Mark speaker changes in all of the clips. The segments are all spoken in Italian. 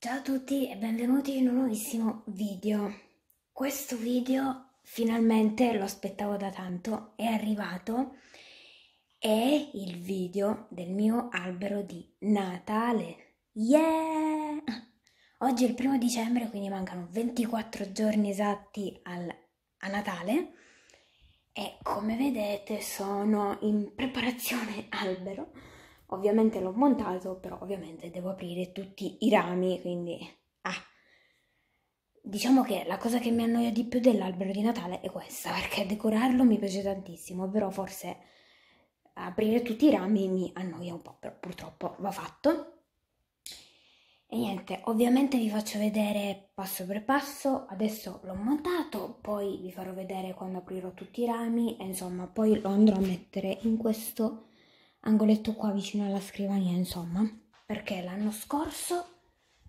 Speaker 1: Ciao a tutti e benvenuti in un nuovissimo video. Questo video finalmente lo aspettavo da tanto, è arrivato. È il video del mio albero di Natale. Yeah! Oggi è il primo dicembre, quindi mancano 24 giorni esatti al, a Natale. E come vedete sono in preparazione albero Ovviamente l'ho montato, però ovviamente devo aprire tutti i rami, quindi... Ah. Diciamo che la cosa che mi annoia di più dell'albero di Natale è questa, perché decorarlo mi piace tantissimo, però forse aprire tutti i rami mi annoia un po', però purtroppo va fatto. E niente, ovviamente vi faccio vedere passo per passo, adesso l'ho montato, poi vi farò vedere quando aprirò tutti i rami e insomma poi lo andrò a mettere in questo angoletto qua vicino alla scrivania, insomma, perché l'anno scorso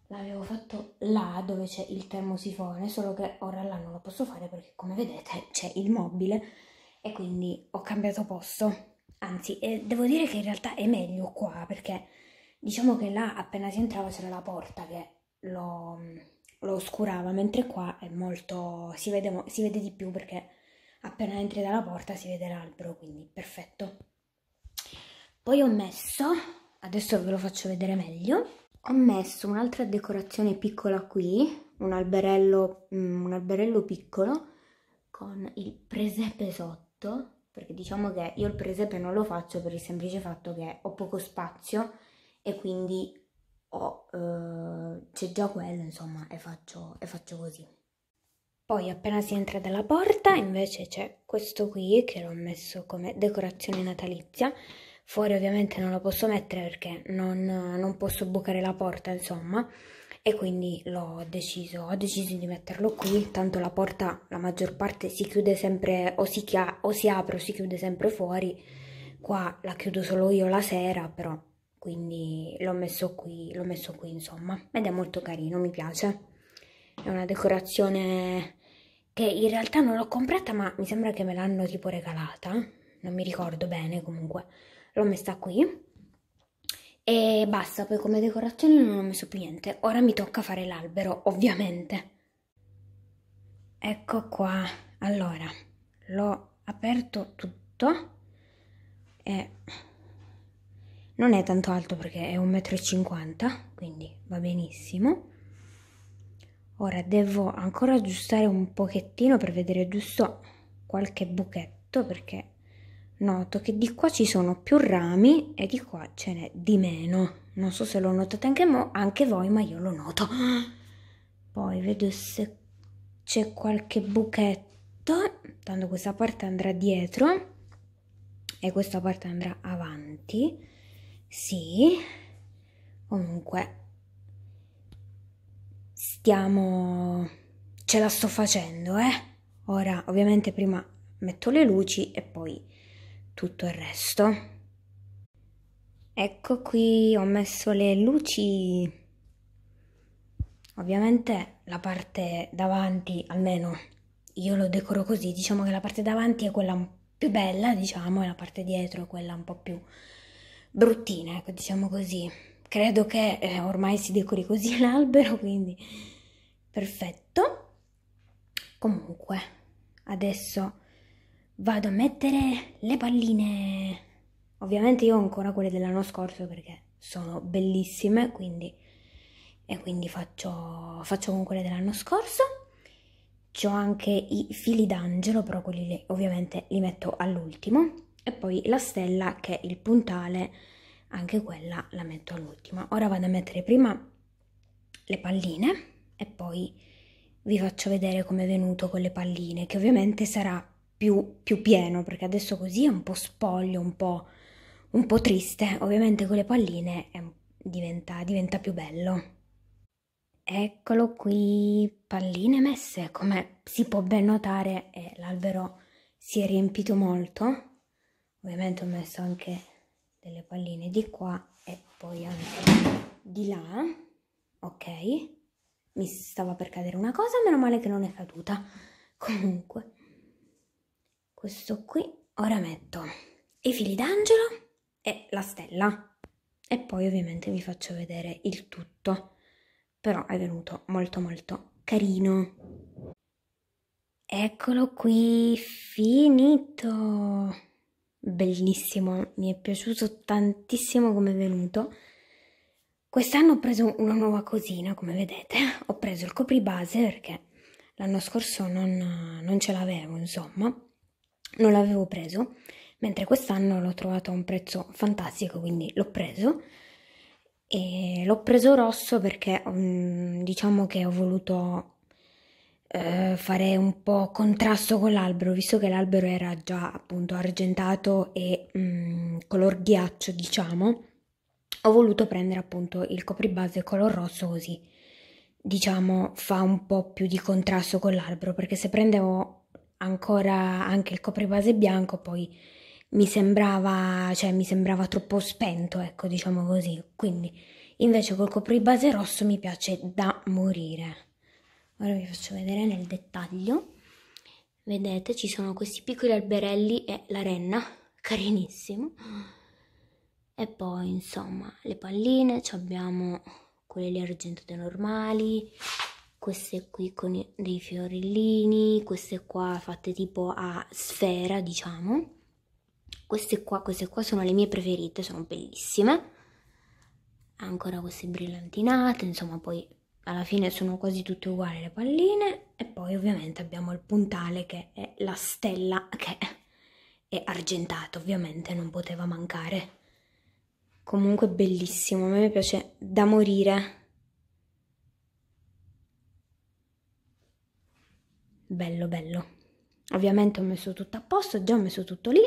Speaker 1: l'avevo fatto là dove c'è il termosifone, solo che ora là non lo posso fare perché come vedete c'è il mobile e quindi ho cambiato posto. Anzi, eh, devo dire che in realtà è meglio qua perché diciamo che là appena si entrava c'era la porta che lo, lo oscurava, mentre qua è molto si vede, si vede di più perché appena entri dalla porta si vede l'albero, quindi perfetto. Poi ho messo, adesso ve lo faccio vedere meglio, ho messo un'altra decorazione piccola qui, un alberello, mm, un alberello piccolo con il presepe sotto, perché diciamo che io il presepe non lo faccio per il semplice fatto che ho poco spazio e quindi eh, c'è già quello, insomma, e faccio, e faccio così. Poi appena si entra dalla porta invece c'è questo qui che l'ho messo come decorazione natalizia, fuori ovviamente non lo posso mettere perché non, non posso bucare la porta insomma e quindi l'ho deciso, ho deciso di metterlo qui, tanto la porta la maggior parte si chiude sempre o si, o si apre o si chiude sempre fuori, qua la chiudo solo io la sera però, quindi l'ho messo qui, l'ho messo qui insomma, ed è molto carino, mi piace, è una decorazione che in realtà non l'ho comprata ma mi sembra che me l'hanno tipo regalata, non mi ricordo bene comunque, l'ho messa qui e basta, poi come decorazione non ho messo più niente. Ora mi tocca fare l'albero, ovviamente. Ecco qua, allora, l'ho aperto tutto e non è tanto alto perché è 1,50 m, quindi va benissimo. Ora devo ancora aggiustare un pochettino per vedere giusto qualche buchetto perché noto che di qua ci sono più rami e di qua ce n'è di meno. Non so se lo notate anche, mo, anche voi, ma io lo noto. Poi vedo se c'è qualche buchetto. Tanto questa parte andrà dietro e questa parte andrà avanti. Sì, comunque stiamo... ce la sto facendo, eh. Ora, ovviamente prima metto le luci e poi tutto il resto. Ecco qui ho messo le luci. Ovviamente la parte davanti, almeno io lo decoro così, diciamo che la parte davanti è quella più bella, diciamo, e la parte dietro è quella un po' più bruttina, ecco, diciamo così. Credo che eh, ormai si decori così l'albero, quindi perfetto. Comunque, adesso vado a mettere le palline. Ovviamente io ho ancora quelle dell'anno scorso perché sono bellissime, quindi e quindi faccio, faccio con quelle dell'anno scorso. Ho anche i fili d'angelo, però quelli li, ovviamente li metto all'ultimo. E poi la stella che è il puntale, anche quella la metto all'ultima. Ora vado a mettere prima le palline e poi vi faccio vedere come è venuto con le palline, che ovviamente sarà più, più pieno, perché adesso così è un po' spoglio, un po', un po triste. Ovviamente con le palline è, diventa, diventa più bello. Eccolo qui, palline messe, come si può ben notare eh, l'albero si è riempito molto. Ovviamente ho messo anche delle palline di qua e poi anche di là. Ok, mi stava per cadere una cosa, meno male che non è caduta. Comunque, questo qui ora metto i fili d'angelo e la stella e poi ovviamente vi faccio vedere il tutto però è venuto molto molto carino eccolo qui finito bellissimo mi è piaciuto tantissimo come è venuto quest'anno ho preso una nuova cosina come vedete ho preso il copribase perché l'anno scorso non, non ce l'avevo insomma non l'avevo preso, mentre quest'anno l'ho trovato a un prezzo fantastico, quindi l'ho preso. E l'ho preso rosso perché mm, diciamo che ho voluto uh, fare un po' contrasto con l'albero, visto che l'albero era già appunto argentato e um, color ghiaccio, diciamo. Ho voluto prendere appunto il copribase color rosso così diciamo fa un po' più di contrasto con l'albero perché se prendevo ancora anche il copribase bianco, poi mi sembrava, cioè, mi sembrava troppo spento, ecco, diciamo così. Quindi invece col copribase rosso mi piace da morire. Ora vi faccio vedere nel dettaglio. Vedete, ci sono questi piccoli alberelli e la renna, carinissimo. E poi, insomma, le palline, abbiamo quelle lì argentute normali, queste qui con dei fiorellini, queste qua fatte tipo a sfera, diciamo. Queste qua, queste qua sono le mie preferite, sono bellissime. Ancora queste brillantinate, insomma, poi alla fine sono quasi tutte uguali le palline e poi ovviamente abbiamo il puntale che è la stella che è argentata, ovviamente non poteva mancare. Comunque bellissimo, a me piace da morire bello bello. Ovviamente ho messo tutto a posto, già ho messo tutto lì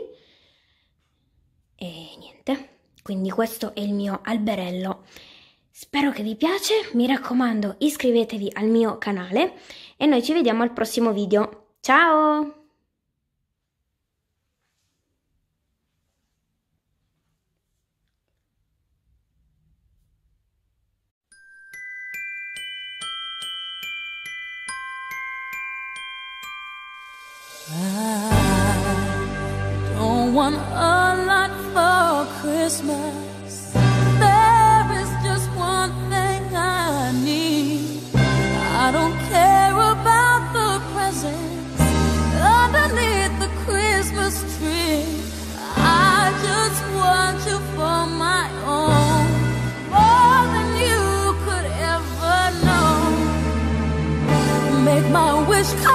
Speaker 1: e niente. Quindi questo è il mio alberello. Spero che vi piace, mi raccomando iscrivetevi al mio canale e noi ci vediamo al prossimo video. Ciao! I don't want a lot for Christmas. There is just one thing I need. I don't care about the presents underneath the Christmas tree. I just want you for my own. More than you could ever know. Make my wish come